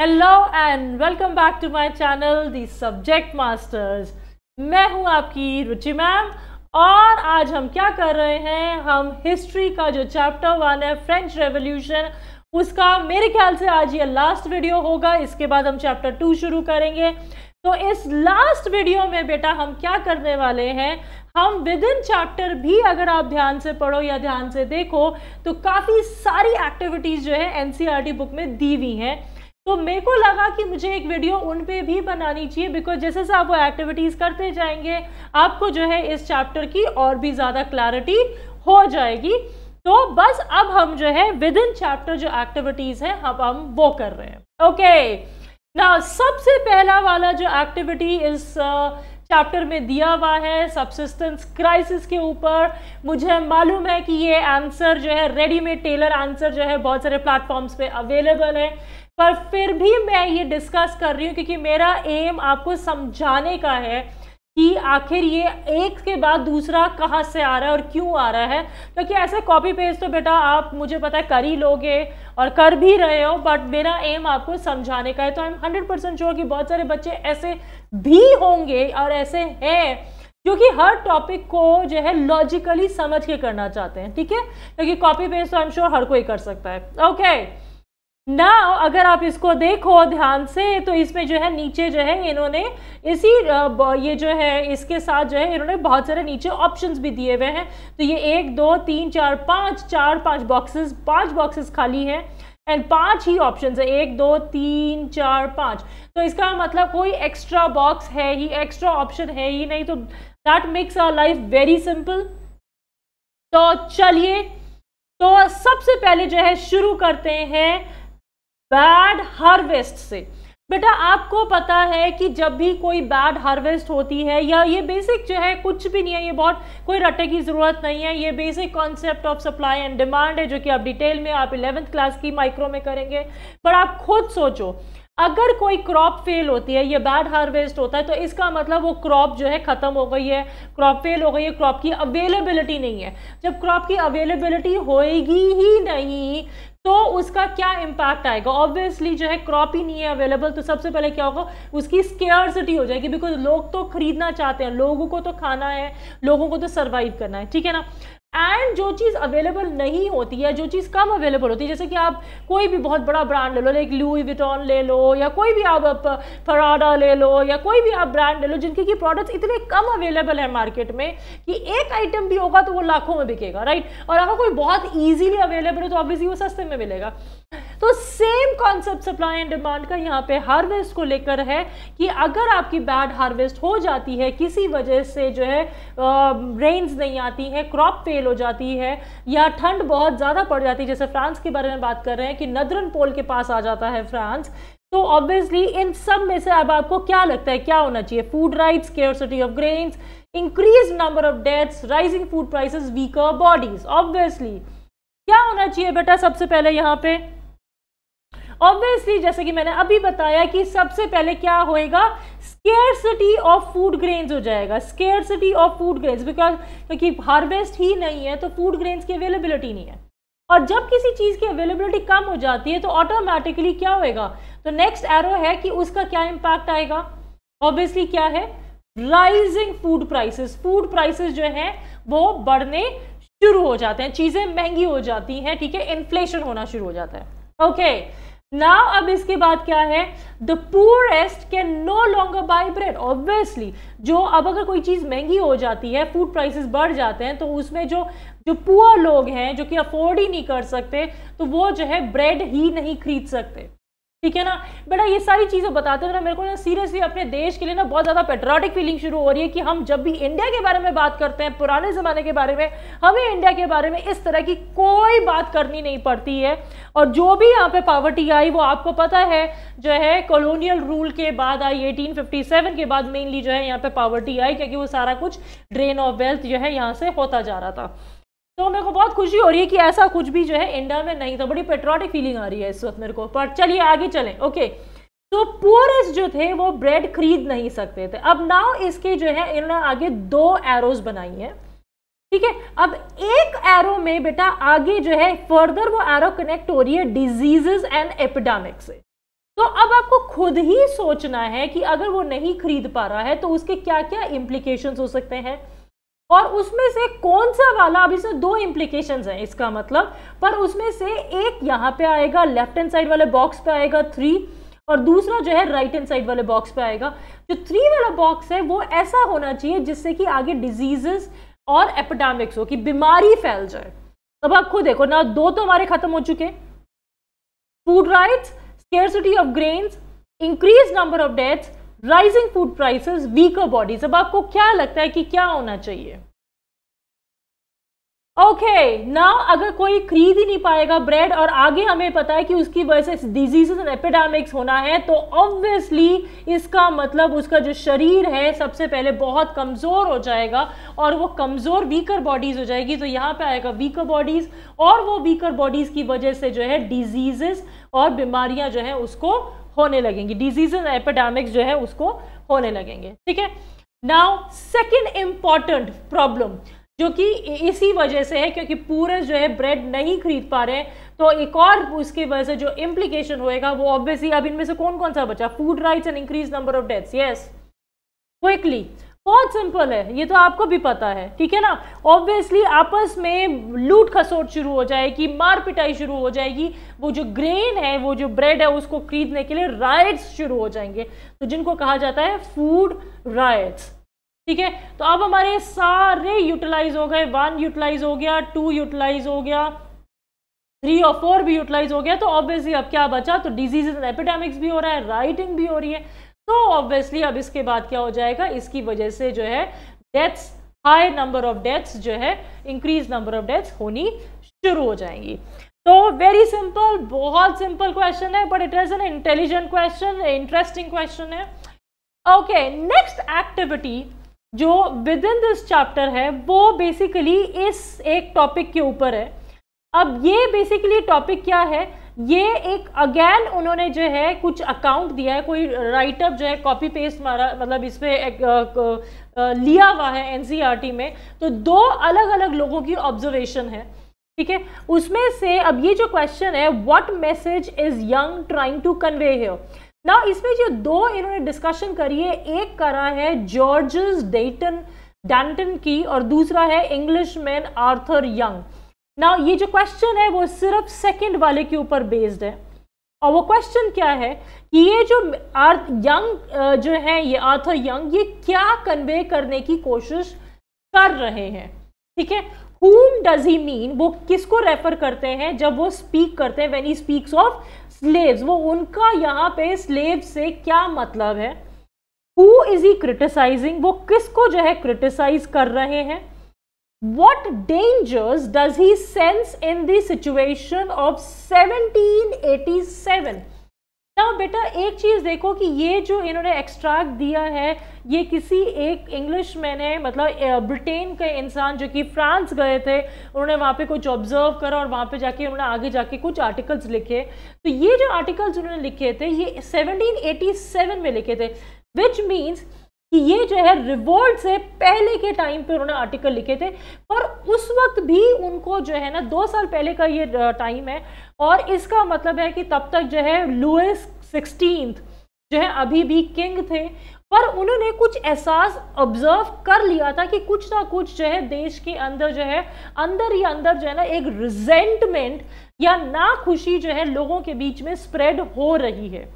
Hello and welcome back to my channel the subject masters मैं हूं आपकी रुचि ma'am और आज हम क्या कर रहे हैं हम हिस्ट्री का जो चैप्टर वन है फ्रेंच रेवोल्यूशन उसका मेरे ख्याल से आज ये लास्ट वीडियो होगा इसके बाद हम चैप्टर टू शुरू करेंगे तो इस लास्ट वीडियो में बेटा हम क्या करने वाले हैं हम विद इन चैप्टर भी अगर आप ध्यान से पढ़ो या ध्यान से देखो तो काफ़ी सारी एक्टिविटीज़ जो है एन बुक में दी हुई हैं तो मेरे को लगा कि मुझे एक वीडियो उन पे भी बनानी चाहिए बिकॉज जैसे जैसे आप वो एक्टिविटीज़ करते जाएंगे आपको जो है इस चैप्टर की और भी ज़्यादा क्लैरिटी हो जाएगी तो बस अब हम जो है विद इन चैप्टर जो एक्टिविटीज़ हैं अब हम वो कर रहे हैं ओके ना सबसे पहला वाला जो एक्टिविटी इस चैप्टर uh, में दिया हुआ है सबसिस्टेंस क्राइसिस के ऊपर मुझे मालूम है कि ये आंसर जो है रेडीमेड टेलर आंसर जो है बहुत सारे प्लेटफॉर्म्स पे अवेलेबल है पर फिर भी मैं ये डिस्कस कर रही हूँ क्योंकि मेरा एम आपको समझाने का है कि आखिर ये एक के बाद दूसरा कहाँ से आ रहा है और क्यों आ रहा है क्योंकि तो ऐसे कॉपी पेस्ट तो बेटा आप मुझे पता है कर ही लोगे और कर भी रहे हो बट मेरा एम आपको समझाने का है तो I am hundred percent sure कि बहुत सारे बच्चे ऐसे भी होंगे और ऐसे हैं क्योंकि हर टॉपिक को जो है लॉजिकली समझ के करना चाहते हैं ठीक है क्योंकि कॉपी पेस्ट तो आई एम श्योर हर कोई कर सकता है ओके okay. नाउ अगर आप इसको देखो ध्यान से तो इसमें जो है नीचे जो है इन्होंने इसी ये जो है इसके साथ जो है इन्होंने बहुत सारे नीचे ऑप्शंस भी दिए हुए हैं तो ये एक दो तीन चार पाँच चार पाँच बॉक्सेस पाँच बॉक्सेस खाली हैं एंड पांच ही ऑप्शन है एक दो तीन चार पाँच तो इसका मतलब कोई एक्स्ट्रा बॉक्स है ही एक्स्ट्रा ऑप्शन है ही नहीं तो that makes our life very simple तो चलिए तो सबसे पहले जो है शुरू करते हैं बैड हार्वेस्ट से बेटा आपको पता है कि जब भी कोई बैड हार्वेस्ट होती है या ये बेसिक जो है कुछ भी नहीं है ये बहुत कोई रटे की ज़रूरत नहीं है ये basic concept of supply and demand है जो कि आप डिटेल में आप इलेवेंथ क्लास की माइक्रो में करेंगे पर आप खुद सोचो अगर कोई क्रॉप फेल होती है ये बैड हार्वेस्ट होता है तो इसका मतलब वो क्रॉप जो है ख़त्म हो गई है क्रॉप फेल हो गई है क्रॉप की अवेलेबिलिटी नहीं है जब क्रॉप की अवेलेबिलिटी होएगी ही नहीं तो उसका क्या इम्पैक्ट आएगा ऑब्वियसली जो है क्रॉप ही नहीं है अवेलेबल तो सबसे पहले क्या होगा उसकी स्केयरसिटी हो जाएगी बिकॉज लोग तो खरीदना चाहते हैं लोगों को तो खाना है लोगों को तो सर्वाइव करना है ठीक है ना एंड जो चीज़ अवेलेबल नहीं होती है जो चीज़ कम अवेलेबल होती है जैसे कि आप कोई भी बहुत बड़ा ब्रांड ले लो लाइक लूई विटॉन ले लो या कोई भी आप, फराडा ले लो या कोई भी आप ब्रांड ले लो जिनके की प्रोडक्ट्स इतने कम अवेलेबल है मार्केट में कि एक आइटम भी होगा तो वो लाखों में बिकेगा राइट और अगर कोई बहुत ईजिली अवेलेबल है तो ऑब्वियसली वो सस्ते में मिलेगा तो same concept supply and demand का यहाँ पे हार्वेस्ट को लेकर है कि अगर आपकी बैड हार्वेस्ट हो जाती है किसी वजह से जो है रेन्स नहीं आती है क्रॉप फेल फेल हो जाती है या ठंड बहुत ज़्यादा पड़ जाती है जैसे फ्रांस के बारे में बात कर रहे हैं कि नदरन पोल के पास आ जाता है फ्रांस तो ऑब्वियसली इन सब में से अब आपको क्या लगता है क्या होना चाहिए food rights scarcity of grains increase number of deaths rising food prices weaker bodies obviously क्या होना चाहिए बेटा सबसे पहले यहाँ पे ऑब्वियसली जैसे कि मैंने अभी बताया कि सबसे पहले क्या होएगा स्केयरसिटी ऑफ फूड ग्रेन्स हो जाएगा scarcity of food grains because क्योंकि हार्वेस्ट ही नहीं है तो फूड ग्रेन्स की अवेलेबिलिटी नहीं है और जब किसी चीज़ की अवेलेबिलिटी कम हो जाती है तो ऑटोमेटिकली क्या होएगा तो नेक्स्ट एरो है कि उसका क्या इम्पैक्ट आएगा ऑब्वियसली क्या है rising food prices food prices जो हैं वो बढ़ने शुरू हो जाते हैं चीज़ें महंगी हो जाती हैं ठीक है इन्फ्लेशन होना शुरू हो जाता है ओके okay. नाउ अब इसके बाद क्या है the poorest can no longer buy bread obviously जो अब अगर कोई चीज़ महंगी हो जाती है फूड प्राइसेस बढ़ जाते हैं तो उसमें जो जो पुअर लोग हैं जो कि अफोर्ड ही नहीं कर सकते तो वो जो है ब्रेड ही नहीं खरीद सकते ठीक है ना बेटा ये सारी चीज़ें बताते हुए ना मेरे को ना सीरियसली अपने देश के लिए ना बहुत ज़्यादा पेट्रोटिक फीलिंग शुरू हो रही है कि हम जब भी इंडिया के बारे में बात करते हैं पुराने ज़माने के बारे में हमें इंडिया के बारे में इस तरह की कोई बात करनी नहीं पड़ती है और जो भी यहाँ पे पावर्टी आई वो आपको पता है जो है कॉलोनियल रूल के बाद आई एटीन के बाद मेनली जो है यहाँ पर पावर्टी आई क्योंकि वो सारा कुछ ड्रेन ऑफ वेल्थ जो है यहाँ से होता जा रहा था तो मेरे को बहुत खुशी हो रही है कि ऐसा कुछ भी जो है इंडिया में नहीं था बड़ी पेट्रोटिक फीलिंग आ रही है इस वक्त मेरे को पर चलिए आगे चलें ओके तो पुअरेस्ट जो थे वो ब्रेड खरीद नहीं सकते थे अब नाउ इसके जो है इन्होंने आगे दो एरोज बनाई हैं ठीक है अब एक एरो में बेटा आगे जो है फर्दर वो एरो कनेक्ट हो रही है डिजीजेस एंड एपिडामिक से तो अब आपको खुद ही सोचना है कि अगर वो नहीं खरीद पा रहा है तो उसके क्या क्या इम्प्लीकेशन हो सकते हैं और उसमें से कौन सा वाला अभी से दो इम्प्लीकेशन है इसका मतलब पर उसमें से एक यहाँ पे आएगा लेफ्ट हैंड साइड वाले बॉक्स पे आएगा थ्री और दूसरा जो है राइट हैंड साइड वाले बॉक्स पे आएगा जो थ्री वाला बॉक्स है वो ऐसा होना चाहिए जिससे कि आगे डिजीजेस और एपिडामिक्स हो कि बीमारी फैल जाए अब आप खुद देखो ना दो तो हमारे खत्म हो चुके food rights scarcity of grains increase number of deaths rising food prices weaker bodies अब आपको क्या लगता है कि क्या होना चाहिए ओके okay, ना अगर कोई खरीद ही नहीं पाएगा ब्रेड और आगे हमें पता है कि उसकी वजह से डिजीजेस एंड एपिडामिक्स होना है तो ऑब्वियसली इसका मतलब उसका जो शरीर है सबसे पहले बहुत कमज़ोर हो जाएगा और वो कमज़ोर वीकर बॉडीज़ हो जाएगी तो यहाँ पे आएगा वीकर बॉडीज़ और वो वीकर बॉडीज़ की वजह से जो है डिजीजेस और बीमारियाँ जो हैं उसको होने लगेंगे डिजीजेज एपिडामिक्स जो है उसको होने लगेंगे ठीक है नाउ सेकेंड इम्पॉर्टेंट प्रॉब्लम जो कि इसी वजह से है क्योंकि पूरे जो है ब्रेड नहीं खरीद पा रहे तो एक और उसकी वजह से जो इम्प्लीकेशन होएगा वो ऑब्वियसली अब इनमें से कौन कौन सा बचा food rights and increase number of deaths yes quickly बहुत सिंपल है ये तो आपको भी पता है ठीक है ना ऑब्वियसली आपस में लूट खसोट शुरू हो जाएगी मार पिटाई शुरू हो जाएगी वो जो ग्रेन है वो जो ब्रेड है उसको खरीदने के लिए राइट्स शुरू हो जाएंगे तो जिनको कहा जाता है फूड राइट्स ठीक है तो अब हमारे सारे यूटिलाइज हो गए वन यूटिलाइज हो गया टू यूटिलाइज हो गया थ्री और फोर भी यूटिलाइज हो गया तो ऑब्वियसली अब क्या बचा तो डिजीजेज एपिडेमिक्स भी हो रहा है राइटिंग भी हो रही है तो ऑब्वियसली अब इसके बाद क्या हो जाएगा इसकी वजह से जो है deaths high number of deaths जो है इंक्रीज नंबर ऑफ डेथ्स होनी शुरू हो जाएंगी तो वेरी सिंपल बहुत सिंपल क्वेश्चन है but it is an intelligent question interesting question है ओके नेक्स्ट एक्टिविटी जो विद इन दिस चैप्टर है वो बेसिकली इस एक टॉपिक के ऊपर है अब ये बेसिकली टॉपिक क्या है ये एक अगेन उन्होंने जो है कुछ अकाउंट दिया है कोई राइटअप जो है कॉपी पेस्ट मारा मतलब इस पर लिया हुआ है एन e में तो दो अलग अलग लोगों की ऑब्जर्वेशन है ठीक है उसमें से अब ये जो क्वेश्चन है what message is Young trying to convey here ना इसमें जो दो इन्होंने डिस्कशन करी है एक करा है जॉर्ज डेटन डैंटन की और दूसरा है इंग्लिश मैन आर्थर यंग ना ये जो क्वेश्चन है वो सिर्फ सेकंड वाले के ऊपर बेस्ड है और वो क्वेश्चन क्या है कि ये जो यंग जो है ये आर्थर यंग ये क्या कन्वे करने की कोशिश कर रहे हैं ठीक है हुम डज ही मीन वो किसको रेफर करते हैं जब वो स्पीक करते हैं when he speaks of slaves वो उनका यहाँ पे स्लेव से क्या मतलब है हु इज ही क्रिटिसाइजिंग वो किसको जो है क्रिटिसाइज कर रहे हैं What dangers does he sense in the situation of 1787? ना बेटा एक चीज़ देखो कि ये जो इन्होंने एक्सट्रैक्ट दिया है ये किसी एक इंग्लिश मैन है मतलब ब्रिटेन के इंसान जो कि फ्रांस गए थे उन्होंने वहाँ पे कुछ ऑब्जर्व करा और वहाँ पे जाके उन्होंने आगे जाके कुछ आर्टिकल्स लिखे तो ये जो आर्टिकल्स उन्होंने लिखे थे ये 1787 में लिखे थे विच मीन्स कि ये जो है रिवोल्ट से पहले के टाइम पे उन्होंने आर्टिकल लिखे थे पर उस वक्त भी उनको जो है ना दो साल पहले का ये टाइम है और इसका मतलब है कि तब तक जो है लुइस सिक्सटीन जो है अभी भी किंग थे पर उन्होंने कुछ एहसास ऑब्जर्व कर लिया था कि कुछ ना कुछ जो है देश के अंदर जो है अंदर ही अंदर जो है ना एक रिजेंटमेंट या नाखुशी जो है लोगों के बीच में स्प्रेड हो रही है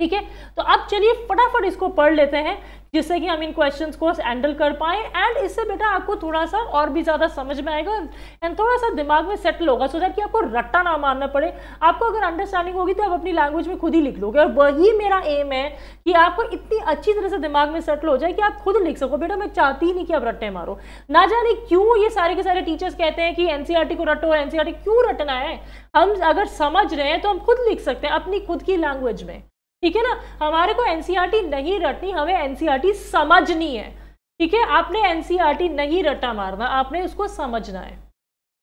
ठीक है तो अब चलिए फटाफट इसको पढ़ लेते हैं जिससे कि हम इन क्वेश्चंस को हैंडल कर पाए एंड इससे बेटा आपको थोड़ा सा और भी ज़्यादा समझ में आएगा एंड थोड़ा सा दिमाग में सेटल होगा सो दैट कि आपको रट्टा ना मारना पड़े आपको अगर अंडरस्टैंडिंग होगी तो आप अपनी लैंग्वेज में खुद ही लिख लोगे और वही मेरा एम है कि आपको इतनी अच्छी तरह से दिमाग में सेटल हो जाए कि आप खुद लिख सको बेटा मैं चाहती ही नहीं कि आप रट्टे मारो ना जाने क्यों ये सारे के सारे टीचर्स कहते हैं कि एनसीआरटी को रटो एन क्यों रटना है हम अगर समझ रहे हैं तो हम खुद लिख सकते हैं अपनी खुद की लैंग्वेज में ठीक है ना हमारे को एनसीईआरटी e नहीं रटनी हमें एनसीईआरटी e समझनी है ठीक है आपने एनसीईआरटी e नहीं रटा मारना आपने उसको समझना है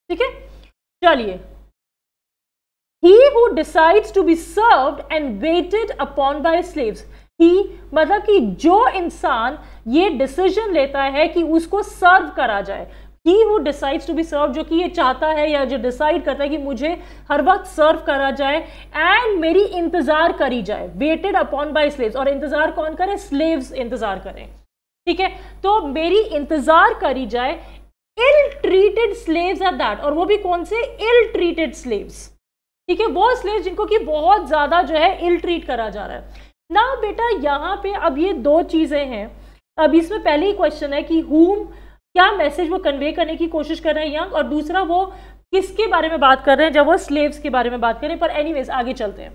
ठीक है चलिए he who decides to be serve and waited upon by slaves ही मतलब कि जो इंसान ये डिसीजन लेता है कि उसको सर्व करा जाए he who decides to be serve जो कि ये चाहता है या जो डिसाइड करता है कि मुझे हर वक्त सर्व करा जाए एंड मेरी इंतजार करी जाए वेटेड अपॉन बाय स्लेव्स और इंतजार कौन करे स्लेव्स इंतजार करें ठीक है तो मेरी इंतजार करी जाए ill treated slaves are that और वो भी कौन से इल ट्रीटेड स्लेव्स ठीक है वो स्लेव्स जिनको कि बहुत ज़्यादा जो है इल ट्रीट करा जा रहा है ना बेटा यहाँ पे अब ये दो चीज़ें हैं अब इसमें पहले ही क्वेश्चन है कि हुम क्या मैसेज वो कन्वे करने की कोशिश कर रहे हैं यंग और दूसरा वो किसके बारे में बात कर रहे हैं जब वो स्लेव्स के बारे में बात कर रहे हैं पर एनीवेज आगे चलते हैं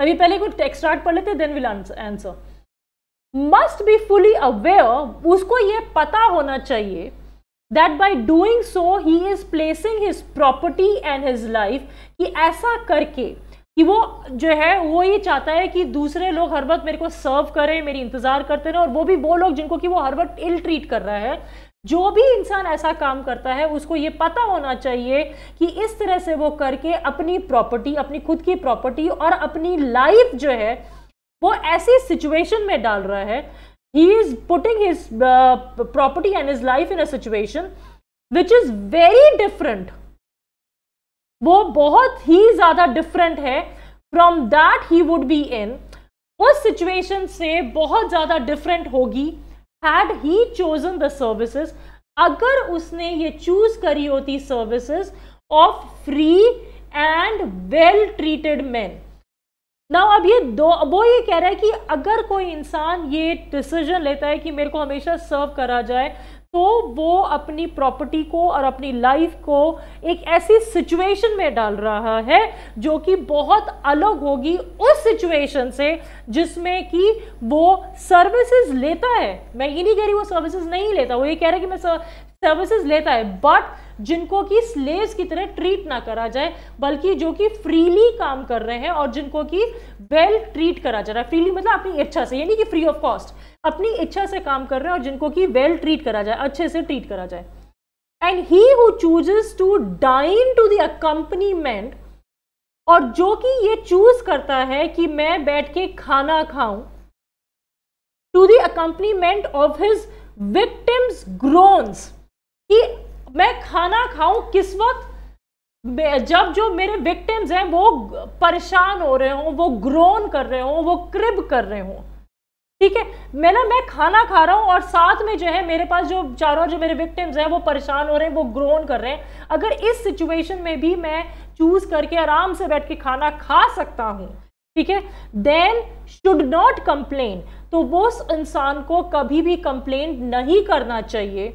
अभी पहले कुछ टेक्स्ट आर्ट पढ़ लेते हैं then will answer must be fully aware उसको ये पता होना चाहिए that by doing so he is placing his property and his life कि ऐसा करके कि वो जो है वो ये चाहता है कि दूसरे लोग हर वक्त मेरे को सर्व करें मेरी इंतज़ार करते रहें और वो भी वो लोग जिनको कि वो हर वक्त इल ट्रीट कर रहा है जो भी इंसान ऐसा काम करता है उसको ये पता होना चाहिए कि इस तरह से वो करके अपनी प्रॉपर्टी अपनी खुद की प्रॉपर्टी और अपनी लाइफ जो है वो ऐसी सिचुएशन में डाल रहा है he is putting his property and his life in a situation which is very different वो बहुत ही ज़्यादा डिफरेंट है from that he would be in उस सिचुएशन से बहुत ज़्यादा डिफरेंट होगी had he chosen the services अगर उसने ये चूज करी होती services of free and well treated man ना अब ये दो वो ये कह रहा है कि अगर कोई इंसान ये डिसीजन लेता है कि मेरे को हमेशा सर्व करा जाए तो वो अपनी प्रॉपर्टी को और अपनी लाइफ को एक ऐसी सिचुएशन में डाल रहा है जो कि बहुत अलग होगी उस सिचुएशन से जिसमें कि वो सर्विसेज लेता है मैं ये नहीं कह रही वो सर्विसेज नहीं लेता वो ये कह रहा है कि मैं सर्विसेज लेता है बट जिनको कि स्लेव्स की तरह ट्रीट ना करा जाए बल्कि जो कि फ्रीली काम कर रहे हैं और जिनको कि वेल ट्रीट करा जा रहा है फ्रीली मतलब अपनी इच्छा से यानी कि फ्री ऑफ कॉस्ट अपनी इच्छा से काम कर रहे हैं और जिनको कि वेल ट्रीट करा जाए अच्छे से ट्रीट करा जाए and he who chooses to dine to the accompaniment और जो कि ये चूज करता है कि मैं बैठ के खाना खाऊं to the accompaniment of his victims groans कि मैं खाना खाऊं किस वक्त जब जो मेरे विक्टिम्स हैं वो परेशान हो रहे हों वो ग्रोन कर रहे हों वो क्रिब कर रहे हों ठीक है मैं ना मैं खाना खा रहा हूँ और साथ में जो है मेरे पास जो चारों जो मेरे विक्टिम्स हैं वो परेशान हो रहे हैं वो ग्रोन कर रहे हैं अगर इस सिचुएशन में भी मैं चूज़ करके आराम से बैठ के खाना खा सकता हूँ ठीक है देन शुड नॉट कंप्लेन तो वो उस इंसान को कभी भी कंप्लेन नहीं करना चाहिए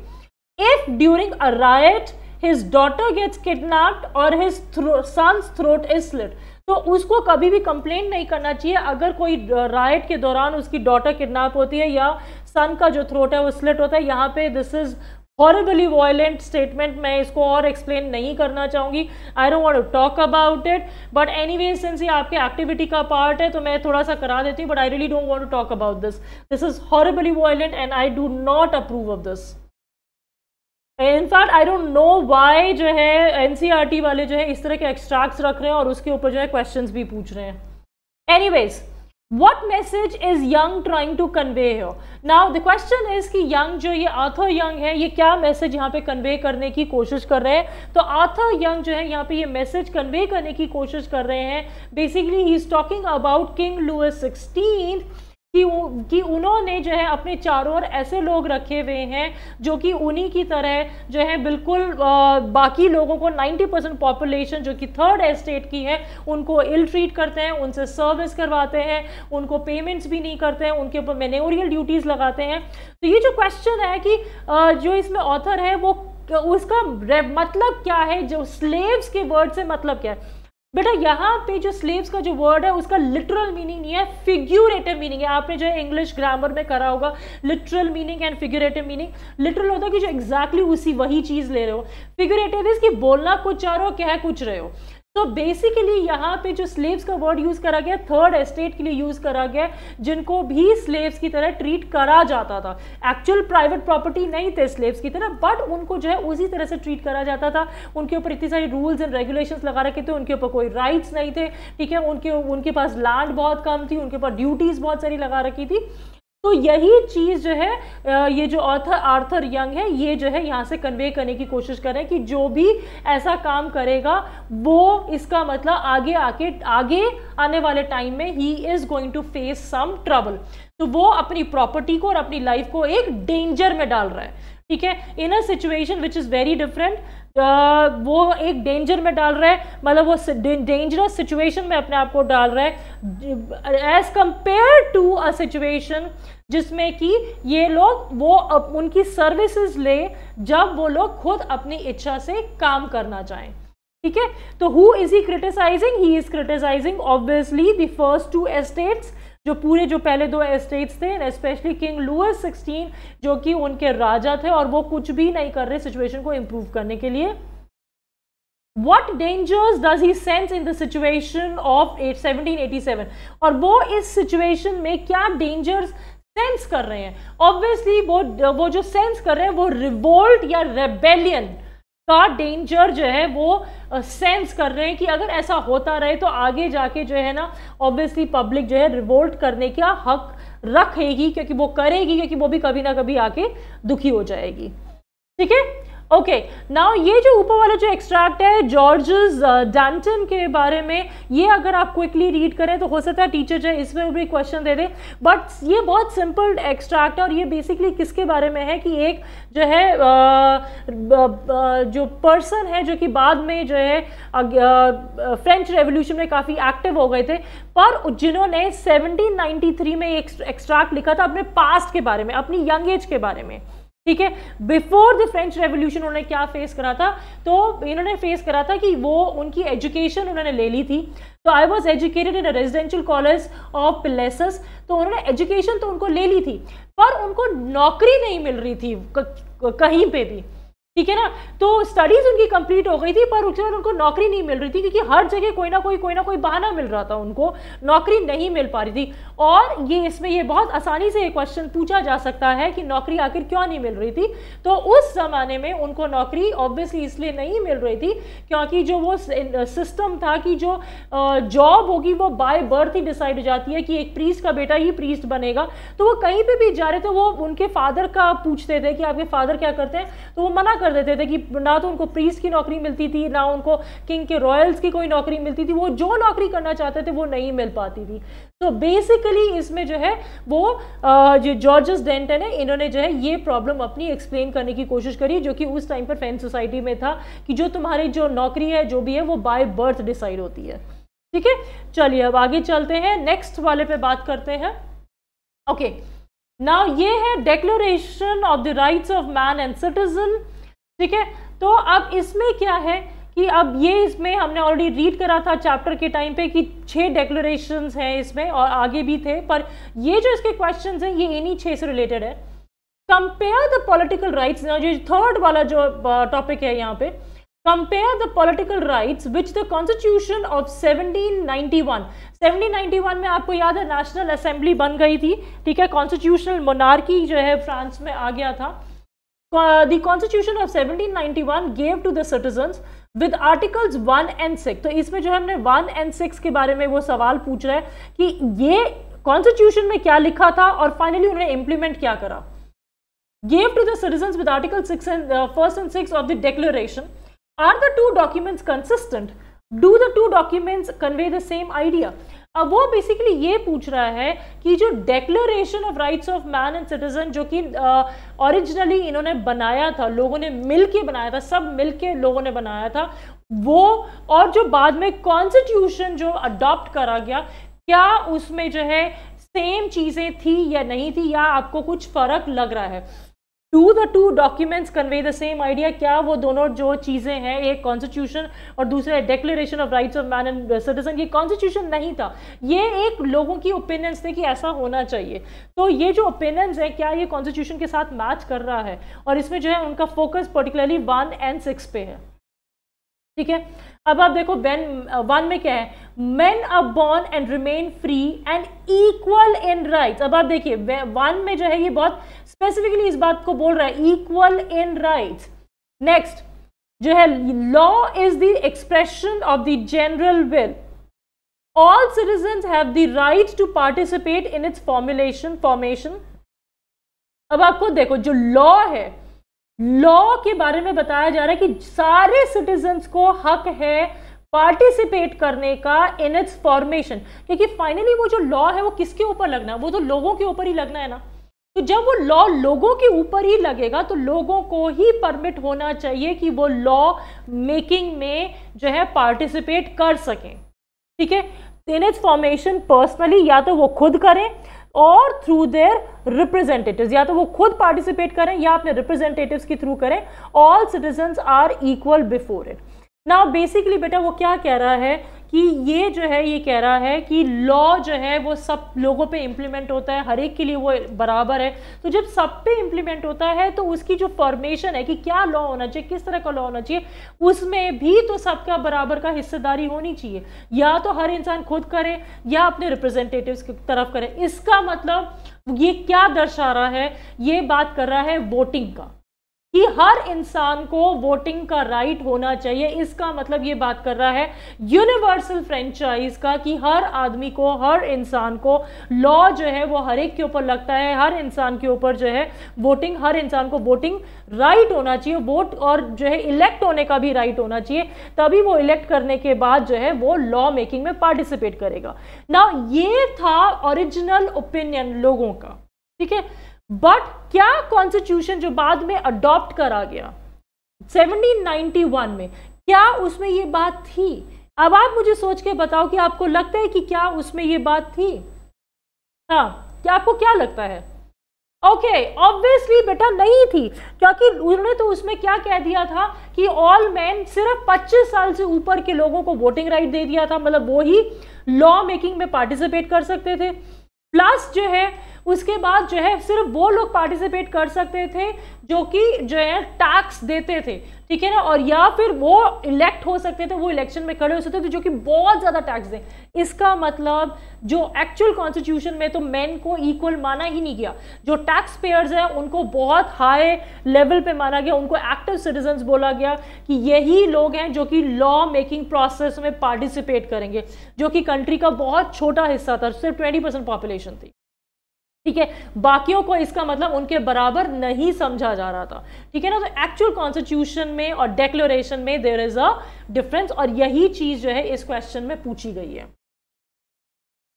if during a riot his daughter gets kidnapped और his throw son throat is तो उसको कभी भी कंप्लेन नहीं करना चाहिए अगर कोई राइट के दौरान उसकी डॉटर किडनैप होती है या सन का जो थ्रोट है वो स्लिट होता है यहाँ पे this is horribly violent statement मैं इसको और एक्सप्लेन नहीं करना चाहूँगी I don't want to talk about it but anyway since ये आपके एक्टिविटी का पार्ट है तो मैं थोड़ा सा करा देती हूँ but I really don't want to talk about this this is horribly violent and I do not approve of this in fact I don't know why जो है एन सी आर टी वाले जो है इस तरह के एक्सट्रैक्ट्स रख रहे हैं और उसके ऊपर जो है क्वेश्चन भी पूछ रहे हैं anyways what message is Young trying to convey हो नाउ द क्वेश्चन इज कि यंग जो ये आर्थर यंग है ये क्या मैसेज यहाँ पे कन्वे करने की कोशिश कर रहे हैं तो आर्थर यंग जो है यहाँ पे ये मैसेज कन्वे करने की कोशिश कर रहे हैं basically he is talking about king Louis sixteen कि कि उन्होंने जो है अपने चारों ओर ऐसे लोग रखे हुए हैं जो कि उन्हीं की तरह जो है बिल्कुल बाकी लोगों को 90 परसेंट पॉपुलेशन जो कि थर्ड एस्टेट की है उनको इल ट्रीट करते हैं उनसे सर्विस करवाते हैं उनको पेमेंट्स भी नहीं करते हैं उनके ऊपर मेनोरियल ड्यूटीज़ लगाते हैं तो ये जो क्वेश्चन है कि जो इसमें ऑथर है वो उसका मतलब क्या है जो स्लेव्स के वर्ड से मतलब क्या है बेटा यहाँ पे जो स्लेव्स का जो वर्ड है उसका लिटरल मीनिंग नहीं है फिग्यूरेटिव मीनिंग है आपने जो है इंग्लिश ग्रामर में करा होगा literal meaning and figurative meaning literal होता है कि जो एग्जैक्टली exactly उसी वही चीज़ ले रहे हो फिग्यूरेटिव इज कि बोलना कुछ चाह रहे हो कह कुछ रहे हो तो बेसिकली यहाँ पे जो स्लेव्स का वर्ड यूज़ करा गया थर्ड एस्टेट के लिए यूज़ करा गया जिनको भी स्लेव्स की तरह ट्रीट करा जाता था एक्चुअल प्राइवेट प्रॉपर्टी नहीं थे स्लेव्स की तरह बट उनको जो है उसी तरह से ट्रीट करा जाता था उनके ऊपर इतनी सारी रूल्स एंड रेगुलेशन लगा रखे थे उनके ऊपर कोई राइट्स नहीं थे ठीक है उनके उनके पास लैंड बहुत कम थी उनके ऊपर ड्यूटीज़ बहुत सारी लगा रखी थी तो यही चीज़ जो है ये जो ऑथर आर्थर यंग है ये जो है यहाँ से कन्वे करने की कोशिश कर रहे हैं कि जो भी ऐसा काम करेगा वो इसका मतलब आगे आके आगे आने वाले टाइम में he is going to face some trouble तो वो अपनी प्रॉपर्टी को और अपनी लाइफ को एक डेंजर में डाल रहा है ठीक है in a situation which is very different वो एक डेंजर में डाल रहा है मतलब वो डेंजरस सिचुएशन में अपने आप को डाल रहा है as compare to a situation जिसमें कि ये लोग वो अप, उनकी सर्विसेज ले जब वो लोग खुद अपनी इच्छा से काम करना चाहें ठीक है तो who is he criticising he is criticising obviously the first two estates जो पूरे जो पहले दो एस्टेट्स थे स्पेशली किंग लुअर सिक्सटीन जो कि उनके राजा थे और वो कुछ भी नहीं कर रहे सिचुएशन को इम्प्रूव करने के लिए what What dangers does he sense of eight seventeen eighty seven और वो इस सिचुएशन में क्या डेंजर्स सेंस कर रहे हैं ऑब्वियसली वो वो जो सेंस कर रहे हैं वो रिवोल्ट या रेबेलियन का डेंजर जो है वो सेंस कर रहे हैं कि अगर ऐसा होता रहे तो आगे जाके जो है ना ऑब्वियसली पब्लिक जो है रिवोल्ट करने का हक रखेगी क्योंकि वो करेगी क्योंकि वो भी कभी ना कभी आके दुखी हो जाएगी ठीक है ओके नाउ ये जो ऊपर वाला जो एक्सट्रैक्ट है जॉर्ज डैंटन uh, के बारे में ये अगर आप क्विकली रीड करें तो हो सकता है टीचर जो इसमें भी क्वेश्चन दे दे बट ये बहुत सिंपल एक्सट्रैक्ट है और ये बेसिकली किसके बारे में है कि एक जो है आ, uh, uh, जो पर्सन है जो कि बाद में जो है फ्रेंच रेवोल्यूशन में काफ़ी एक्टिव हो गए थे पर जिन्होंने 1793 में एक एक्सट्रैक्ट लिखा था अपने पास्ट के बारे में अपनी यंग एज के बारे में ठीक है बिफोर द फ्रेंच रेवोल्यूशन उन्होंने क्या फेस करा था तो इन्होंने फेस करा था कि वो उनकी एजुकेशन उन्होंने ले ली थी तो I was educated in residential college of पिलेसस तो उन्होंने एजुकेशन तो उनको ले ली थी पर उनको नौकरी नहीं मिल रही थी कहीं पे भी ठीक है ना तो स्टडीज उनकी कंप्लीट हो गई थी पर उस समय उनको नौकरी नहीं मिल रही थी क्योंकि हर जगह कोई ना कोई कोई ना कोई बहाना मिल रहा था उनको नौकरी नहीं मिल पा रही थी और ये इसमें ये बहुत आसानी से ये क्वेश्चन पूछा जा सकता है कि नौकरी आखिर क्यों नहीं मिल रही थी तो उस ज़माने में उनको नौकरी ऑब्वियसली इसलिए नहीं मिल रही थी क्योंकि जो वो सिस्टम था कि जो जॉब होगी वो बाय बर्थ ही डिसाइड हो जाती है कि एक प्रीस का बेटा ही प्रीस्ट बनेगा तो वो कहीं पर भी जा रहे थे वो उनके फादर का पूछते थे कि आपके फादर क्या करते हैं तो वो मना कर देते थे कि ना तो उनको प्रीस की नौकरी मिलती थी ना उनको किंग के रॉयल्स की कोई नौकरी मिलती थी वो जो नौकरी करना चाहते थे वो नहीं मिल पाती थी तो बेसिकली इसमें जो है वो जो जॉर्जस डेंटन है इन्होंने जो है ये प्रॉब्लम अपनी एक्सप्लेन करने की कोशिश करी जो कि उस टाइम पर फैन सोसाइटी में था कि जो तुम्हारी जो नौकरी है जो भी है वो बाय बर्थ डिसाइड होती है ठीक है चलिए अब आगे चलते हैं नेक्स्ट वाले पे बात करते हैं ओके okay. नाउ ये है declaration of the rights of man and citizen ठीक है तो अब इसमें क्या है कि अब ये इसमें हमने ऑलरेडी रीड करा था चैप्टर के टाइम पे कि छह डेक्लोरेशन हैं इसमें और आगे भी थे पर ये जो इसके क्वेश्चन हैं ये इन्हीं छः से रिलेटेड है कंपेयर द पॉलिटिकल राइट्स जो थर्ड वाला जो टॉपिक है यहाँ पे compare the political rights which the constitution of 1791 1791 में आपको याद है नेशनल असेंबली बन गई थी ठीक है कॉन्स्टिट्यूशनल मोनार्की जो है फ्रांस में आ गया था Uh, the Constitution 1791 gave to the citizens with articles 1 and 6. तो इसमें जो हमने 1 and 6 के बारे में वो सवाल पूछ रहा है कि ये कॉन्स्टिट्यूशन में क्या लिखा था और फाइनली उन्होंने इंप्लीमेंट क्या करा gave to citizen with article six and first and six of the declaration are the two document consistent do the two document convey the same idea अब वो बेसिकली ये पूछ रहा है कि जो declaration of rights of man and citizen जो कि ओरिजिनली इन्होंने बनाया था लोगों ने मिल बनाया था सब मिल के लोगों ने बनाया था वो और जो बाद में कॉन्स्टिट्यूशन जो अडॉप्ट करा गया क्या उसमें जो है सेम चीज़ें थी या नहीं थी या आपको कुछ फ़र्क लग रहा है do the two documents convey the same idea क्या वो दोनों जो चीज़ें हैं एक कॉन्स्टिट्यूशन और दूसरा declaration of rights of man and citizen ये कॉन्स्टिट्यूशन नहीं था ये एक लोगों की ओपिनियंस थे कि ऐसा होना चाहिए तो ये जो ओपिनियंस है क्या ये कॉन्स्टिट्यूशन के साथ मैच कर रहा है और इसमें जो है उनका focus particularly one and six पे है ठीक है अब आप देखो वेन वन uh, में क्या है man are born and remain free and equal in rights अब आप देखिए वन में जो है ये बहुत स्पेसिफिकली इस बात को बोल रहा है इक्वल इन राइट नेक्स्ट जो है law is the expression of the general will all citizen have the right to participate in its formulation formation अब आपको देखो जो लॉ है लॉ के बारे में बताया जा रहा है कि सारे सिटीजन्स को हक है पार्टिसिपेट करने का इन इट्स फॉर्मेशन क्योंकि फाइनली वो जो लॉ है वो किसके ऊपर लगना है वो तो लोगों के ऊपर ही लगना है ना तो जब वो लॉ लोगों के ऊपर ही लगेगा तो लोगों को ही परमिट होना चाहिए कि वो लॉ मेकिंग में जो है पार्टिसिपेट कर सकें ठीक है इन इट्स फॉर्मेशन पर्सनली या तो वो खुद करें और थ्रू देयर रिप्रेजेंटेटिव्स या तो वो खुद पार्टिसिपेट करें या अपने रिप्रेजेंटेटिव्स के थ्रू करें all citizens are equal before it ना बेसिकली बेटा वो क्या कह रहा है कि ये जो है ये कह रहा है कि लॉ जो है वो सब लोगों पे इम्प्लीमेंट होता है हर एक के लिए वो बराबर है तो जब सब पे इम्प्लीमेंट होता है तो उसकी जो फॉर्मेशन है कि क्या लॉ होना चाहिए किस तरह का लॉ होना चाहिए उसमें भी तो सबका बराबर का हिस्सेदारी होनी चाहिए या तो हर इंसान खुद करे या अपने रिप्रेजेंटेटिव की तरफ करे इसका मतलब ये क्या दर्शा रहा है ये बात कर रहा है वोटिंग का कि हर इंसान को वोटिंग का राइट होना चाहिए इसका मतलब ये बात कर रहा है यूनिवर्सल फ्रेंचाइज का कि हर आदमी को हर इंसान को लॉ जो है वो हर एक के ऊपर लगता है हर इंसान के ऊपर जो है वोटिंग हर इंसान को वोटिंग राइट होना चाहिए वोट और जो है इलेक्ट होने का भी राइट होना चाहिए तभी वो इलेक्ट करने के बाद जो है वो लॉ मेकिंग में पार्टिसिपेट करेगा ना ये था ओरिजिनल ओपिनियन लोगों का ठीक है बट क्या कॉन्स्टिट्यूशन जो बाद में अडॉप्ट करा गया 1791 में क्या उसमें ये बात थी अब आप मुझे सोच के बताओ कि आपको लगता है कि क्या उसमें ये बात थी हाँ क्या आपको क्या लगता है ओके ऑब्वियसली बेटा नहीं थी क्योंकि उन्होंने तो उसमें क्या कह दिया था कि ऑल मैन सिर्फ 25 साल से ऊपर के लोगों को वोटिंग राइट दे दिया था मतलब वो ही लॉ मेकिंग में पार्टिसिपेट कर सकते थे प्लस जो है उसके बाद जो है सिर्फ वो लोग पार्टिसिपेट कर सकते थे जो कि जो है टैक्स देते थे ठीक है ना और या फिर वो इलेक्ट हो सकते थे वो इलेक्शन में खड़े हो सकते थे जो कि बहुत ज़्यादा टैक्स दें इसका मतलब जो एक्चुअल कॉन्स्टिट्यूशन में तो मैन को इक्वल माना ही नहीं गया जो टैक्स पेयर्स हैं उनको बहुत हाई लेवल पे माना गया उनको एक्टिव सिटीजन बोला गया कि यही लोग हैं जो कि लॉ मेकिंग प्रोसेस में पार्टिसिपेट करेंगे जो कि कंट्री का बहुत छोटा हिस्सा था सिर्फ ट्वेंटी पॉपुलेशन थी ठीक है बाकियों को इसका मतलब उनके बराबर नहीं समझा जा रहा था ठीक है ना तो एक्चुअल कॉन्स्टिट्यूशन में और डेक्लोरेशन में देर इज अ डिफरेंस और यही चीज जो है इस क्वेश्चन में पूछी गई है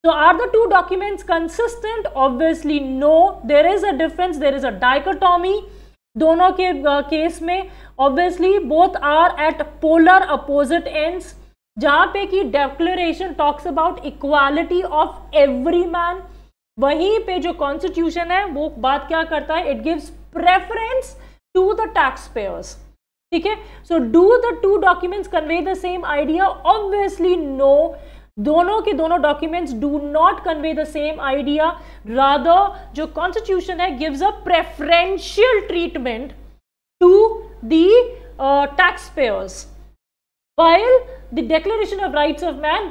तो are the two documents consistent obviously no there is a difference there is a dichotomy दोनों के केस में obviously both are at polar opposite and जहां पे कि declaration talks about equality of every man वहीं पे जो कॉन्स्टिट्यूशन है वो बात क्या करता है it gives preference to the tax payers ठीक है so do the two documents convey the same idea obviously no दोनों के दोनों documents do not convey the same idea rather जो कॉन्स्टिट्यूशन है gives a preferential treatment to the tax payers while the declaration of rights of man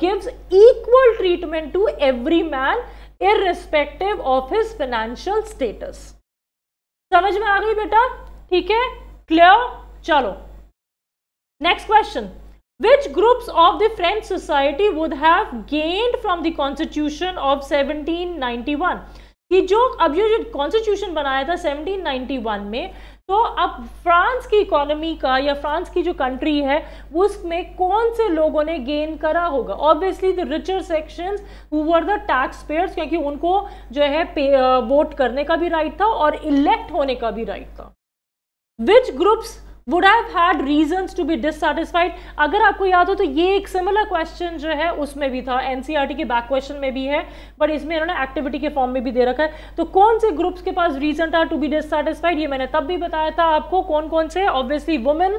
gives equal treatment to every man irrespective of his financial status समझ में आ गई बेटा ठीक है clear चलो next question which group of the French society would have gained from the constitution of 1791 कि जो अभी जो कॉन्स्टिट्यूशन बनाया था 1791 में तो अब फ्रांस की इकोनॉमी का या फ्रांस की जो कंट्री है उसमें कौन से लोगों ने गेन करा होगा obviously the richer section or the tax payers क्योंकि उनको जो है वोट करने का भी राइट था और इलेक्ट होने का भी राइट था which groups would have had reason to be dissatisfied अगर आपको याद हो तो ये एक सिमिलर क्वेश्चन जो है उसमें भी था एनसीईआरटी e के बैक क्वेश्चन में भी है बट इसमें इन्होंने एक्टिविटी के फॉर्म में भी दे रखा है तो कौन से ग्रुप्स के पास रीजन था टू बी डिससेटिस्फाइड ये मैंने तब भी बताया था आपको कौन कौन से obviously women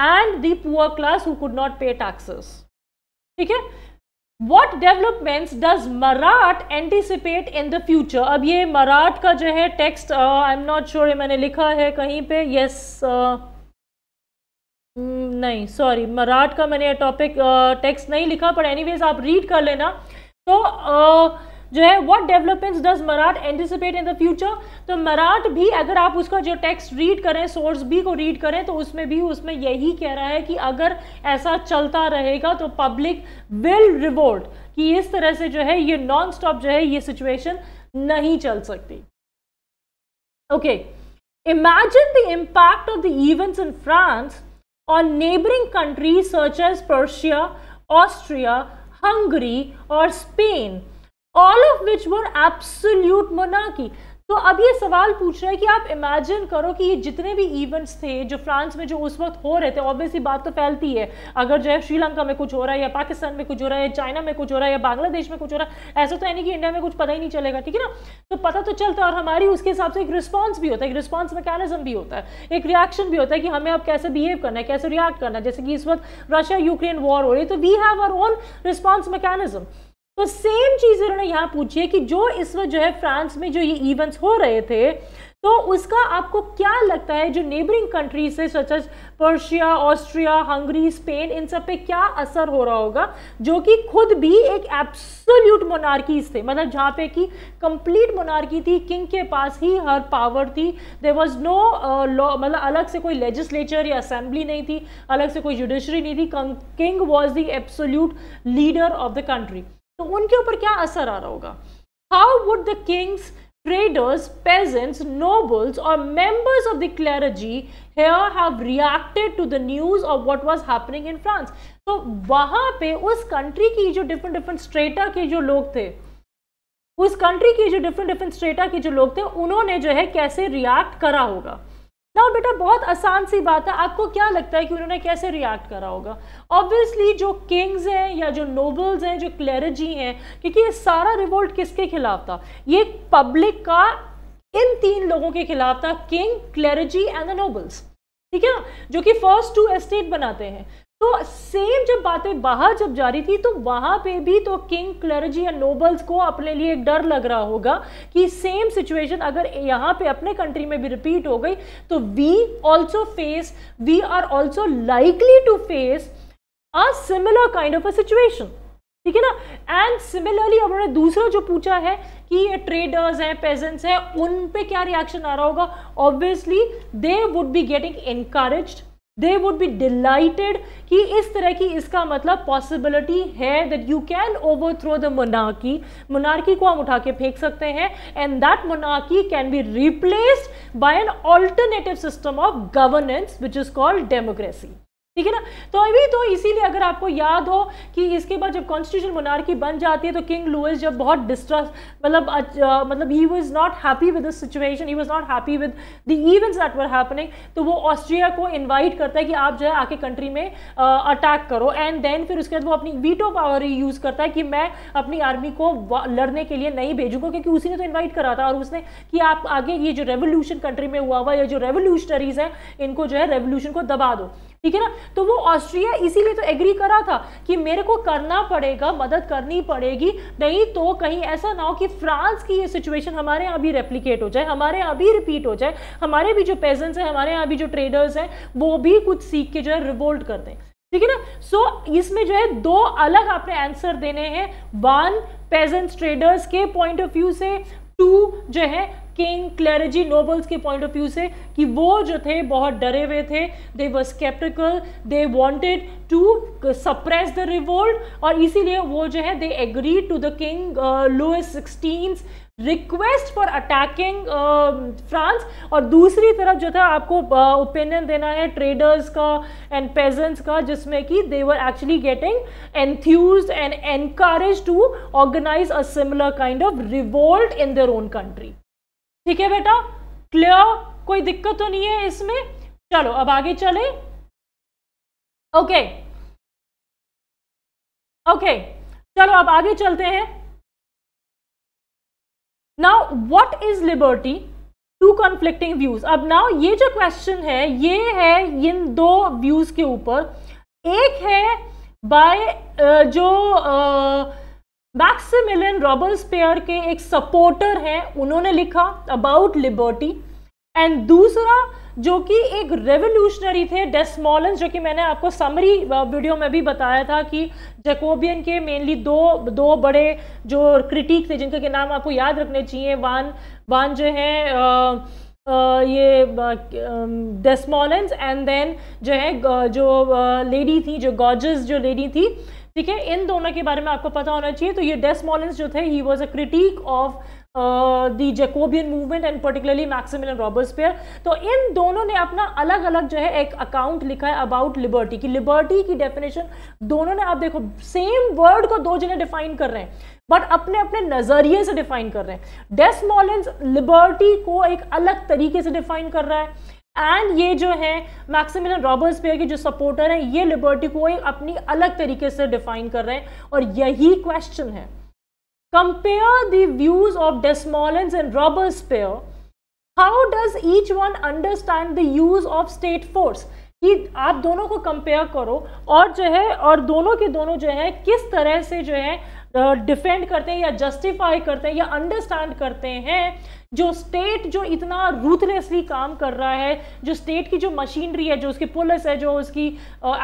and the poor class who could not pay taxes ठीक है what developments does Marat anticipate in the future अब ये मराठ का जो है text I am not sure मैंने लिखा है कहीं पे यस yes, uh, Hmm, नहीं सॉरी मराठ का मैंने टॉपिक टेक्स्ट नहीं लिखा पर एनीवेज आप रीड कर लेना तो आ, जो है what developments does Marat anticipate in the future तो मराठ भी अगर आप उसका जो टेक्स्ट रीड करें सोर्स बी को रीड करें तो उसमें भी उसमें यही कह रहा है कि अगर ऐसा चलता रहेगा तो पब्लिक विल रिवोल्ट कि इस तरह से जो है ये नॉन स्टॉप जो है ये सिचुएशन नहीं चल सकती okay imagine the impact of the events in France on neighboring countries such as Persia, Austria, Hungary or Spain all of which were absolute monarchy. तो अब ये सवाल पूछ रहा है कि आप इमेजिन करो कि ये जितने भी इवेंट्स थे जो फ्रांस में जो उस वक्त हो रहे थे ऑब्वियसली बात तो फैलती है अगर जो है श्रीलंका में कुछ हो रहा है या पाकिस्तान में कुछ हो रहा है या चाइना में कुछ हो रहा है या बांग्लादेश में कुछ हो रहा है ऐसा तो यानी कि इंडिया में कुछ पता ही नहीं चलेगा ठीक है ना तो पता तो चलता है और हमारी उसके हिसाब से एक रिस्पॉन्स भी होता है एक रिस्पॉन्स मैकेनिज्म भी होता है एक रिएक्शन भी होता है कि हमें अब कैसे बिहेव करना है कैसे रिएक्ट करना है जैसे कि इस वक्त रशिया यूक्रेन वॉर हो रही है तो we have our own response mechanism तो सेम चीज़ उन्होंने यहाँ पूछी है कि जो इस वक्त जो है फ्रांस में जो ये इवेंट्स हो रहे थे तो उसका आपको क्या लगता है जो नेबरिंग कंट्रीज है such as Persia Austria Hungary Spain इन सब पे क्या असर हो रहा होगा जो कि खुद भी एक एब्सोल्यूट मोनार्कीज थे मतलब जहाँ पे कि कंप्लीट मोनार्की थी किंग के पास ही हर पावर थी देर वॉज नो लॉ मतलब अलग से कोई लेजिस्लेचर या असेंबली नहीं थी अलग से कोई जुडिशरी नहीं थी king was the absolute leader of the country तो उनके ऊपर क्या असर आ रहा होगा how would the kings traders peasants nobles और members of the clergy here have reacted to the news of what was happening in France तो वहाँ पे उस कंट्री की जो डिफरेंट डिफरेंट स्ट्रेटा के जो लोग थे उस कंट्री की जो डिफरेंट डिफरेंट स्ट्रेटा के जो लोग थे उन्होंने जो है कैसे रिएक्ट करा होगा ना बेटा बहुत आसान सी बात है आपको क्या लगता है कि उन्होंने कैसे रिएक्ट करा होगा ऑब्वियसली जो किंग्स हैं या जो नोबल्स हैं जो क्लैरजी हैं क्योंकि ये सारा रिवोल्ट किसके खिलाफ था ये पब्लिक का इन तीन लोगों के खिलाफ था king clergy and the nobles ठीक है ना जो कि फर्स्ट टू एस्टेट बनाते हैं तो सेम जब बातें बाहर जब जा रही थी तो वहां पे भी तो किंग क्लर्जी या नोबल्स को अपने लिए एक डर लग रहा होगा कि सेम सिचुएशन अगर यहाँ पे अपने कंट्री में भी रिपीट हो गई तो we also face we are also likely to face a similar kind of a situation ठीक है ना एंड सिमिलरली उन्होंने दूसरा जो पूछा है कि ये ट्रेडर्स हैं पेजेंट्स हैं उन पे क्या रिएक्शन आ रहा होगा obviously they would be getting encouraged they would be delighted कि इस तरह की इसका मतलब पॉसिबिलिटी है that you can over throw the मोनाकी मोनार्की को हम उठा के फेंक सकते हैं एंड दैट मोनाकी can be replaced by an alternative system of governance which is called democracy ठीक है ना तो अभी तो इसीलिए अगर आपको याद हो कि इसके बाद जब कॉन्स्टिट्यूशन मोनार्की बन जाती है तो किंग लुइस जब बहुत डिस्ट्रस मतलब मतलब he was not happy with this situation he was not happy with the events that were happening तो वो ऑस्ट्रिया को इनवाइट करता है कि आप जो है आके कंट्री में अटैक करो एंड देन फिर उसके बाद वो अपनी वीटो पावर यूज़ करता है कि मैं अपनी आर्मी को लड़ने के लिए नहीं भेजूंगा क्योंकि उसी ने तो इन्वाइट करा था और उसने कि आप आगे ये जो रेवोल्यूशन कंट्री में हुआ हुआ या जो रेवोल्यूशनरीज हैं इनको जो है रेवोल्यूशन को दबा दो ठीक है ना तो वो ऑस्ट्रिया इसीलिए तो एग्री करा था कि मेरे को करना पड़ेगा मदद करनी पड़ेगी नहीं तो कहीं ऐसा ना हो कि फ्रांस की ये सिचुएशन हमारे यहाँ भी रेप्लीकेट हो जाए हमारे यहाँ भी रिपीट हो जाए हमारे भी जो पेजेंट्स हैं हमारे यहाँ भी जो ट्रेडर्स हैं वो भी कुछ सीख के जो है रिवोल्ट कर दें ठीक है ना सो so, इसमें जो है दो अलग आपने आंसर देने हैं वन पेजेंट्स ट्रेडर्स के पॉइंट ऑफ व्यू से टू जो है किंग क्लैरिजी नोबल्स के पॉइंट ऑफ व्यू से कि वो जो थे बहुत डरे हुए थे they were sceptical they wanted to suppress the revolt और इसीलिए वो जो है they agree to the king Louis sixteen request for attacking France और दूसरी तरफ जो था आपको ओपिनियन uh, देना है ट्रेडर्स का एंड पेजेंट्स का जिसमें कि they were actually getting enthused and encourage to organise a similar kind of revolt in their own country ठीक है बेटा क्लियर कोई दिक्कत तो नहीं है इसमें चलो अब आगे चले ओके ओके चलो अब आगे चलते हैं now what is liberty two conflicting views अब नाउ ये जो क्वेश्चन है ये है इन दो व्यूज के ऊपर एक है बाय जो uh, मैक्सिमिलियन रॉबर्स पेयर के एक सपोर्टर हैं उन्होंने लिखा अबाउट लिबर्टी एंड दूसरा जो कि एक रेवोल्यूशनरी थे डेस्मोलन जो कि मैंने आपको समरी वीडियो में भी बताया था कि जैकोबियन के मेनली दो दो बड़े जो क्रिटिक थे जिनके नाम आपको याद रखने चाहिए वन वन जो है आ, ये डेस्मोलेंस एंड देन जो है जो लेडी थी जो गॉजस जो लेडी थी ठीक है इन दोनों के बारे में आपको पता होना चाहिए तो ये मॉलिस जो थे he was a critic of the Jacobin movement and particularly Maximilien Robespierre तो इन दोनों ने अपना अलग अलग जो है एक अकाउंट लिखा है अबाउट लिबर्टी की लिबर्टी की डेफिनेशन दोनों ने आप देखो सेम वर्ड को दो जने डिफाइन कर रहे हैं बट अपने अपने नज़रिए से डिफाइन कर रहे हैं डेस्मोलेंस लिबर्टी को एक अलग तरीके से डिफाइन कर रहा है एंड ये जो है मैक्सिमिलियन रॉबर्ट्स पेयर के जो सपोर्टर हैं ये लिबर्टी को अपनी अलग तरीके से डिफाइन कर रहे हैं और यही क्वेश्चन है compare the views of Desmoulins and Robespierre how does each one understand the use of state force कि आप दोनों को कंपेयर करो और जो है और दोनों के दोनों जो है किस तरह से जो है डिफेंड करते हैं या जस्टिफाई करते हैं या अंडरस्टैंड करते हैं जो स्टेट जो इतना रूथलेसली काम कर रहा है जो स्टेट की जो मशीनरी है जो उसकी पुलिस है जो उसकी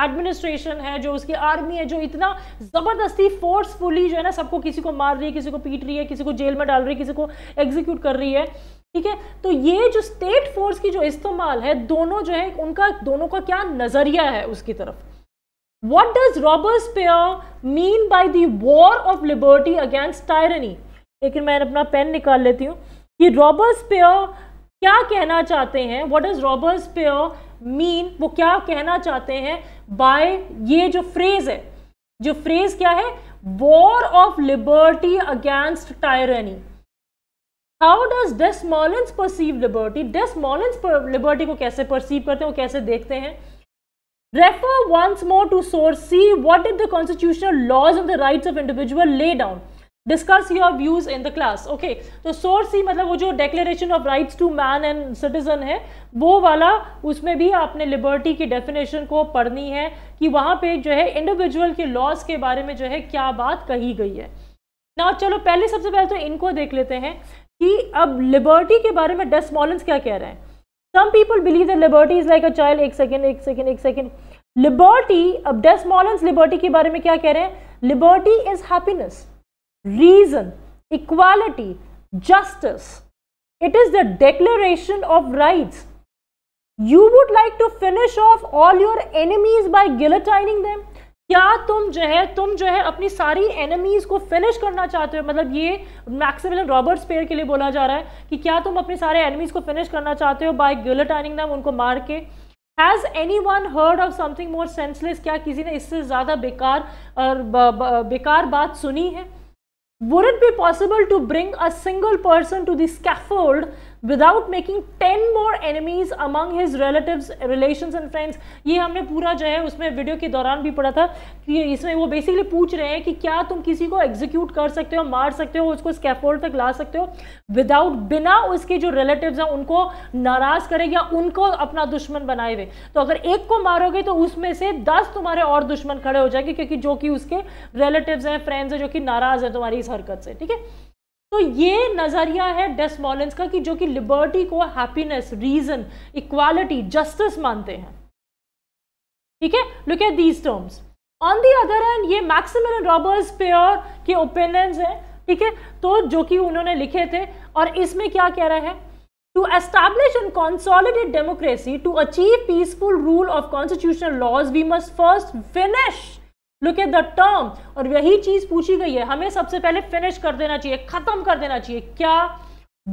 एडमिनिस्ट्रेशन है जो उसकी आर्मी है जो इतना ज़बरदस्ती फोर्सफुली जो है ना सबको किसी को मार रही है किसी को पीट रही है किसी को जेल में डाल रही है किसी को एग्जीक्यूट कर रही है ठीक है तो ये जो स्टेट फोर्स की जो इस्तेमाल है दोनों जो है उनका दोनों का क्या नज़रिया है उसकी तरफ what does Robespierre mean by war of liberty against tyranny लेकिन मैं अपना पेन निकाल लेती हूँ कि रॉबर्स पेयर क्या कहना चाहते हैं what is Robespierre mean वो क्या कहना चाहते हैं बाय ये जो फ्रेज है जो फ्रेज क्या है war of liberty against tyranny how does Desmoulins perceive liberty Desmoulins liberty को कैसे परसीव करते हैं वो कैसे देखते हैं refer once more to source C what is the constitutional laws of the rights of individual lay down discuss your views in the class okay तो source ही मतलब वो जो declaration of rights to man and citizen है वो वाला उसमें भी आपने लिबर्टी की डेफिनेशन को पढ़नी है कि वहाँ पे जो है इंडिविजुअल के लॉज के बारे में जो है क्या बात कही गई है ना चलो पहले सबसे पहले तो इनको देख लेते हैं कि अब लिबर्टी के बारे में डेस्मोलेंस क्या कह रहे हैं some people believe the liberty is like a child एक सेकेंड एक सेकेंड एक सेकेंड लिबर्टी अब डेस्मोलेंस लिबर्टी के बारे में क्या कह रहे हैं liberty is happiness reason, equality, justice. It is the declaration of rights. You would like to finish off all your enemies by guillotining them? क्या तुम जो है तुम जो है अपनी सारी एनिमीज को फिनिश करना चाहते हो मतलब ये मैक्सिमिलियन रॉबर्ट स्पेयर के लिए बोला जा रहा है कि क्या तुम अपने सारे एनिमीज को फिनिश करना चाहते हो बाय गिलटाइनिंग दम उनको मार के has anyone heard of something more senseless क्या किसी ने इससे ज़्यादा बेकार और बेकार बात सुनी है Would it be possible to bring a single person to the scaffold without making ten more enemies among his relative relation and friends ये हमने पूरा जो है उसमें वीडियो के दौरान भी पढ़ा था कि इसमें वो बेसिकली पूछ रहे हैं कि क्या तुम किसी को एग्जीक्यूट कर सकते हो मार सकते हो उसको स्कैफोल्ड तक ला सकते हो विदाउट बिना उसके जो रिलेटिव हैं उनको नाराज करे या उनको अपना दुश्मन बनाए हुए तो अगर एक को मारोगे तो उसमें से दस तुम्हारे और दुश्मन खड़े हो जाएंगे क्योंकि जो कि उसके रिलेटिव हैं फ्रेंड्स हैं जो कि नाराज है तुम्हारी इस हरकत से ठीक है तो ये नज़रिया है मॉलेंस का कि जो कि लिबर्टी को हैप्पीनेस रीजन इक्वालिटी जस्टिस मानते हैं ठीक है look at these terms on the other hand ये मैक्सिमम रॉबर्स पेयर के ओपिनियंस हैं ठीक है तो जो कि उन्होंने लिखे थे और इसमें क्या कह रहे हैं to establish and consolidate democracy to achieve peaceful rule of constitutional laws we must first finish look at the term और यही चीज पूछी गई है हमें सबसे पहले फिनिश कर देना चाहिए खत्म कर देना चाहिए क्या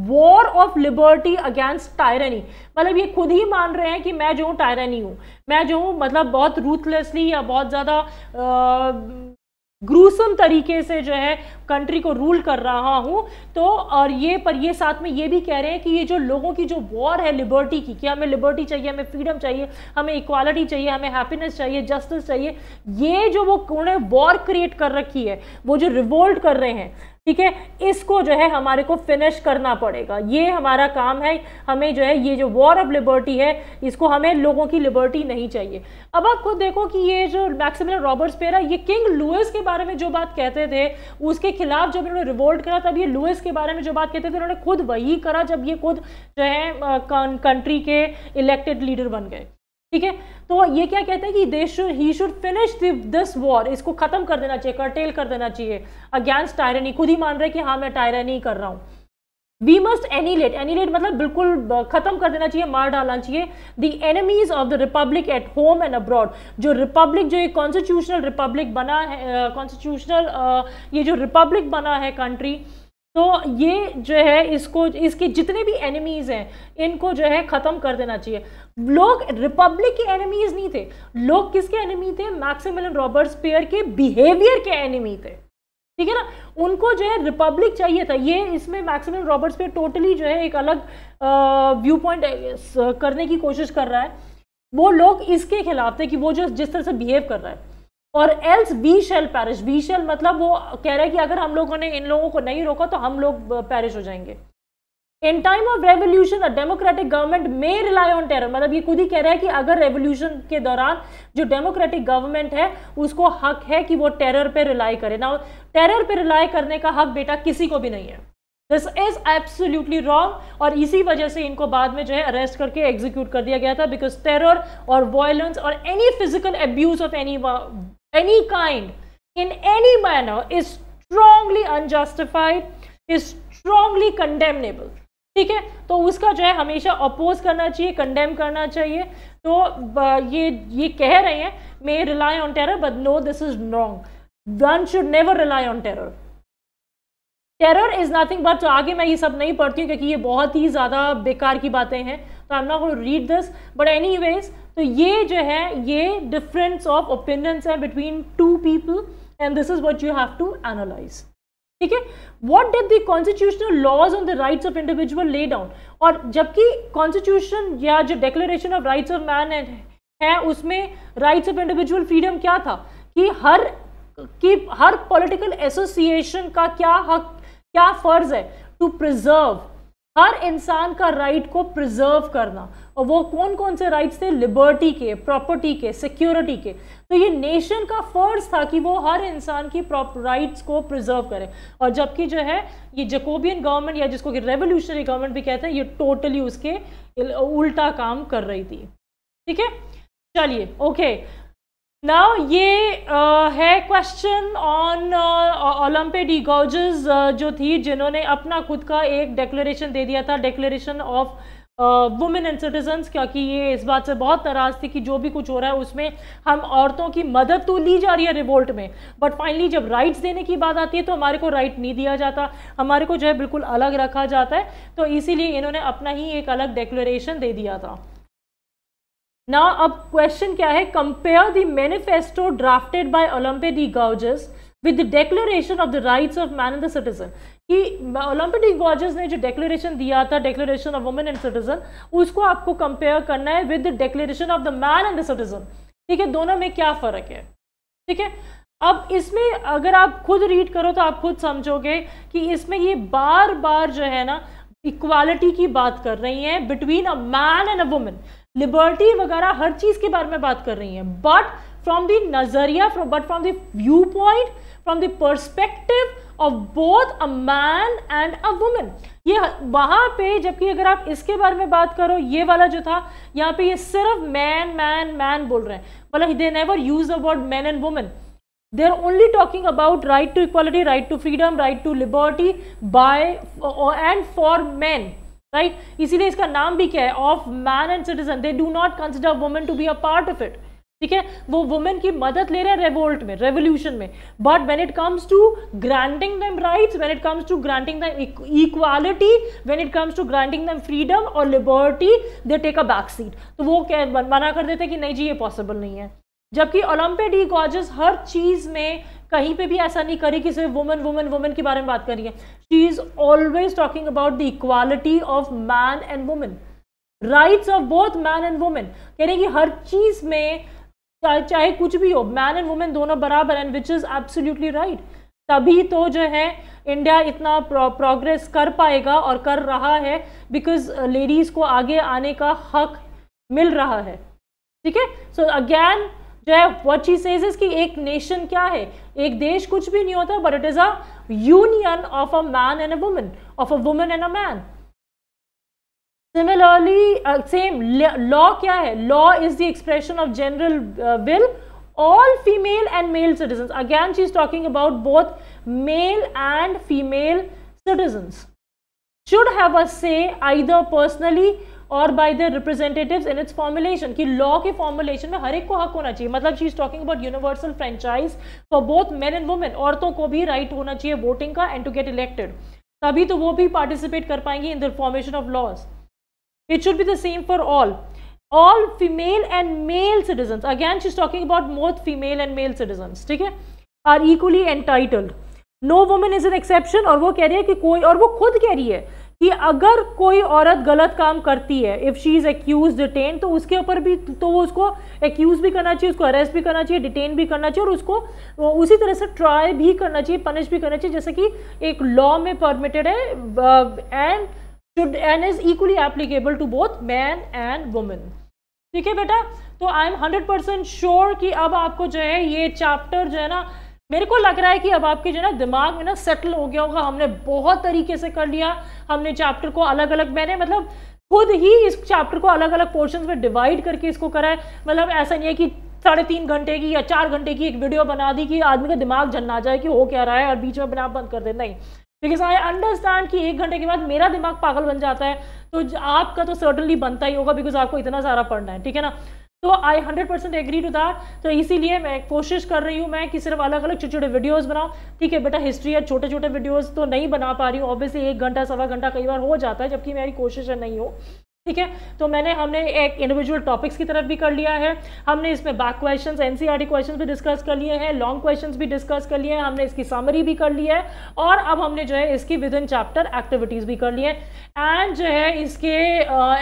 war of liberty against tyranny मतलब ये खुद ही मान रहे हैं कि मैं जो हूँ टायरनी हूँ मैं जो हूँ मतलब बहुत रूथलेसली या बहुत ज़्यादा ग्रूसम तरीके से जो है कंट्री को रूल कर रहा हूं तो और ये पर ये साथ में ये भी कह रहे हैं कि ये जो लोगों की जो वॉर है लिबर्टी की कि हमें लिबर्टी चाहिए हमें फ्रीडम चाहिए हमें इक्वालिटी चाहिए हमें हैप्पीनेस चाहिए जस्टिस चाहिए ये जो वो उन्होंने वॉर क्रिएट कर रखी है वो जो रिवोल्ट कर रहे हैं ठीक है इसको जो है हमारे को फिनिश करना पड़ेगा ये हमारा काम है हमें जो है ये जो वॉर ऑफ लिबर्टी है इसको हमें लोगों की लिबर्टी नहीं चाहिए अब आप खुद देखो कि ये जो मैक्सिमिलियन रॉबर्ट्स पेरा ये किंग लुइस के बारे में जो बात कहते थे उसके खिलाफ जब इन्होंने रिवोल्ट करा तब ये लुइस के बारे में जो बात कहते थे उन्होंने खुद वही करा जब ये खुद जो है कंट्री के इलेक्टेड लीडर बन गए ठीक है तो ये क्या कहते हैं कि they should he should finish this war इसको ख़त्म कर देना चाहिए कर्टेल कर देना चाहिए अगेंस्ट टायरनी खुद ही मान रहे कि हाँ मैं टायरनी कर रहा हूँ वी मस्ट एनीलेट एनीलेट मतलब बिल्कुल खत्म कर देना चाहिए मार डालना चाहिए the enemies of the republic at home and abroad जो रिपब्लिक जो एक कॉन्स्टिट्यूशनल रिपब्लिक बना है कॉन्स्टिट्यूशनल uh, uh, ये जो रिपब्लिक बना है कंट्री तो ये जो है इसको इसके जितने भी एनिमीज़ हैं इनको जो है ख़त्म कर देना चाहिए लोग रिपब्लिक के एनिमीज़ नहीं थे लोग किसके एनिमी थे मैक्सिमिलियन रॉबर्ट्स पेयर के बिहेवियर के एनिमी थे ठीक है ना उनको जो है रिपब्लिक चाहिए था ये इसमें मैक्सिमम रॉबर्ट्स पे टोटली जो है एक अलग व्यू पॉइंट करने की कोशिश कर रहा है वो लोग इसके खिलाफ थे कि वो जो जिस तरह से बिहेव कर रहा है और else we shall perish we shall मतलब वो कह रहा है कि अगर हम लोगों ने इन लोगों को नहीं रोका तो हम लोग पैरिश हो जाएंगे in time of revolution a democratic government may rely on terror मतलब ये खुद ही कह रहा है कि अगर रेवोल्यूशन के दौरान जो डेमोक्रेटिक गवर्नमेंट है उसको हक है कि वो टेरर पे रिलाई करे ना टेरर पे रिलाई करने का हक बेटा किसी को भी नहीं है दिस इज एब्सोल्युटली रॉन्ग और इसी वजह से इनको बाद में जो है अरेस्ट करके एग्जीक्यूट कर दिया गया था बिकॉज टेरर और वॉयलेंस और any physical abuse of any any kind in any manner is strongly unjustified is strongly condemnable ठीक है तो उसका जो है हमेशा अपोज करना चाहिए कंडेम करना चाहिए तो ये ये कह रहे हैं may rely on terror but no this is wrong one should never rely on terror terror is nothing but तो आगे मैं ये सब नहीं पढ़ती हूँ क्योंकि ये बहुत ही ज़्यादा बेकार की बातें हैं तो I am not going read this but anyways वेज तो ये जो है ये डिफरेंस ऑफ ओपिनियंस है between two people and this is what you have to analyse ठीक है what did the constitutional laws on the rights of individual lay down और जबकि कॉन्स्टिट्यूशन या जो declaration of rights of man है उसमें rights of individual freedom क्या था कि हर कि हर पॉलिटिकल एसोसिएशन का क्या हक क्या फ़र्ज़ है टू प्रिजर्व हर इंसान का राइट को प्रिजर्व करना और वो कौन कौन से राइट्स थे लिबर्टी के प्रॉपर्टी के सिक्योरिटी के तो ये नेशन का फर्ज था कि वो हर इंसान की राइट्स को प्रिजर्व करे और जबकि जो है ये जकोबियन गवर्नमेंट या जिसको कि रेवोल्यूशनरी गवर्नमेंट भी कहते हैं ये टोटली उसके उल्टा काम कर रही थी ठीक है चलिए ओके नाउ ये है क्वेश्चन ऑन डी डिगोजस जो थी जिन्होंने अपना खुद का एक डेक्लेशन दे दिया था declaration of women and citizens क्योंकि ये इस बात से बहुत नाराज़ थी कि जो भी कुछ हो रहा है उसमें हम औरतों की मदद तो ली जा रही है रिवोल्ट में बट फाइनली जब राइट्स देने की बात आती है तो हमारे को राइट नहीं दिया जाता हमारे को जो है बिल्कुल अलग रखा जाता है तो इसीलिए इन्होंने अपना ही एक अलग डेक्लेरेशन दे दिया था नाउ अब क्वेश्चन क्या है compare the manifesto drafted by Olympe de Gouges with the declaration of the rights of man and the citizen कि ओलंपिक डी डिगॉर्जेस ने जो डेक्लेरेशन दिया था declaration of women and citizen उसको आपको कंपेयर करना है with the declaration of the man and the citizen ठीक है दोनों में क्या फ़र्क है ठीक है अब इसमें अगर आप खुद रीड करो तो आप खुद समझोगे कि इसमें ये बार बार जो है ना इक्वालिटी की बात कर रही है between a man and a women liberty वगैरह हर चीज़ के बारे में बात कर रही हैं बट फ्रॉम द नज़रिया from but from the viewpoint from the perspective of both a man and a women ये वहां पे जबकि अगर आप इसके बारे में बात करो ये वाला जो था यहाँ पे ये सिर्फ मैन मैन मैन बोल रहे हैं मतलब they never use the word man and women they are only talking about right to equality right to freedom right to liberty by and for man right इसीलिए इसका नाम भी क्या है of man and citizen they do not consider women to be a part of it ठीक है वो women की मदद ले रहे हैं रेवोल्ट में रेवोल्यूशन में but when it comes to granting them right when it comes to granting them equality when it comes to granting them freedom और liberty they take a back seat तो वो क्या मना कर देते कि नहीं जी ये पॉसिबल नहीं है जबकि ओलंपिड डी गॉजेस हर चीज़ में कहीं पे भी ऐसा नहीं करी कि सिर्फ वुमेन वुमेन वुमेन के बारे में बात करी है she is always talking about the equality of man and women rights of both man and women कह रहे कि हर चीज़ में चाहे कुछ भी हो मैन एंड वुमेन दोनों बराबर and which is absolutely right तभी तो जो है इंडिया इतना प्रोग्रेस कर पाएगा और कर रहा है बिकॉज लेडीज़ uh, को आगे आने का हक मिल रहा है ठीक है सो अगैन जो है व्हाट शी सेज इज कि एक नेशन क्या है एक देश कुछ भी नहीं होता but it is a union of a man and a woman of a woman and a man similarly same law क्या है law is the expression of general will all female and male citizens again she is talking about both male and female citizens should have a say either personally और by the representative in its formulation कि law के formulation में हर एक को हक होना चाहिए मतलब she is talking about universal franchise for both men and women औरतों को भी राइट right होना चाहिए वोटिंग का एंड टू गेट इलेक्टेड तभी तो वो भी पार्टिसिपेट कर पाएंगे in the formation of laws it should be the same for all all female and male citizen again she is talking about both female and male citizen ठीक है are equally entitled no women is an exception और वो कह रही है कि कोई और वो खुद कह रही है कि अगर कोई औरत गलत काम करती है if she is accused detained तो उसके ऊपर भी तो वो उसको एक्यूज़ भी करना चाहिए उसको अरेस्ट भी करना चाहिए डिटेन भी करना चाहिए और उसको उसी तरह से ट्राई भी करना चाहिए पनिश भी करना चाहिए जैसे कि एक लॉ में परमिटेड है and should and is equally applicable to both man and women ठीक है बेटा तो I am hundred percent sure कि अब आपको जो है ये चैप्टर जो है ना मेरे को लग रहा है कि अब आपके जो ना दिमाग में ना सेटल हो गया होगा हमने बहुत तरीके से कर लिया हमने चैप्टर को अलग अलग मैंने मतलब खुद ही इस चैप्टर को अलग अलग पोर्शन में डिवाइड करके इसको करा है मतलब ऐसा नहीं है कि साढ़े तीन घंटे की या चार घंटे की एक वीडियो बना दी कि आदमी का दिमाग झन्ना जाए कि हो क्या रहा है और बीच में अपने बंद कर दे नहीं बिकॉज आई अंडरस्टैंड कि एक घंटे के बाद मेरा दिमाग पागल बन जाता है तो आपका तो सर्टनली बनता ही होगा बिकॉज आपको इतना सारा पढ़ना है ठीक है ना तो I hundred percent agree to that तो इसीलिए मैं कोशिश कर रही हूँ मैं कि सिर्फ अलग अलग छोटे छोटे वीडियोज़ बनाऊँ ठीक है बेटा हिस्ट्री और छोटे छोटे वीडियोज़ तो नहीं बना पा रही हूँ ऑब्वियसली एक घंटा सवा घंटा कई बार हो जाता है जबकि मेरी कोशिश नहीं हो ठीक है तो मैंने हमने एक इंडिविजुअल टॉपिक्स की तरफ भी कर लिया है हमने इसमें बैक क्वेश्चंस एनसीईआरटी क्वेश्चंस भी डिस्कस कर लिए हैं लॉन्ग क्वेश्चंस भी डिस्कस कर लिए हैं हमने इसकी समरी भी कर ली है और अब हमने जो है इसकी विद इन चैप्टर एक्टिविटीज़ भी कर लिए हैं एंड जो है इसके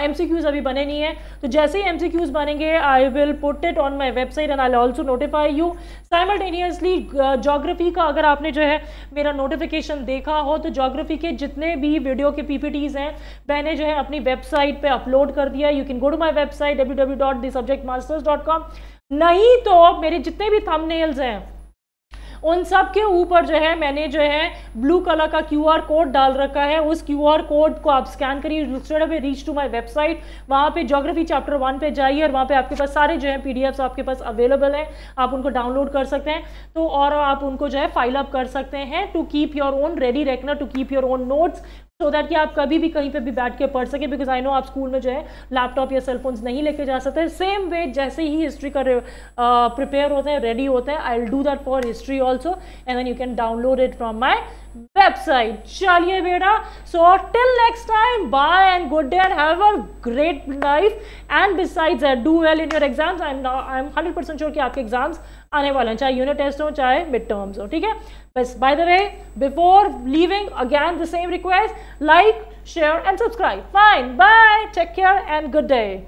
एम uh, अभी बने नहीं है तो जैसे ही एम बनेंगे I will put it on my website and I also notify you simultaneously geography का अगर आपने जो है मेरा नोटिफिकेशन देखा हो तो जोग्राफी के जितने भी वीडियो के पी हैं मैंने जो है अपनी वेबसाइट पर अपलोड कर दिया you can go to my website W नहीं तो मेरे जितने भी थंबनेल्स हैं उन सब के ऊपर जो है मैंने जो है ब्लू कलर का क्यू आर कोड डाल रखा है उस क्यू आर कोड को आप स्कैन करिए रीच टू माई वेबसाइट वहाँ पे जोग्राफी चैप्टर वन पे जाइए और वहाँ पे आपके पास सारे जो है पी आपके पास अवेलेबल हैं आप उनको डाउनलोड कर सकते हैं तो और आप उनको जो है फाइल अप कर सकते हैं to keep your own ready reckoner to keep your own notes so that कि आप कभी भी कहीं पे भी बैठ के पढ़ सके बिकॉज आई नो आप स्कूल में जो है लैपटॉप या सेलफोन्स नहीं लेके जा सकते सेम वे जैसे ही हिस्ट्री का प्रिपेयर होते हैं रेडी होते हैं I will do that for history also and then you can download it from my website चलिए बेटा so till next time bye and good day and have a great life and besides do well in your exams I am I am hundred percent sure कि आपके exams आने वाले हैं चाहे unit test हो चाहे मिड टर्म्स हो ठीक है by the way, before leaving, again the same request, like, share and subscribe. Fine, bye, take care and good day.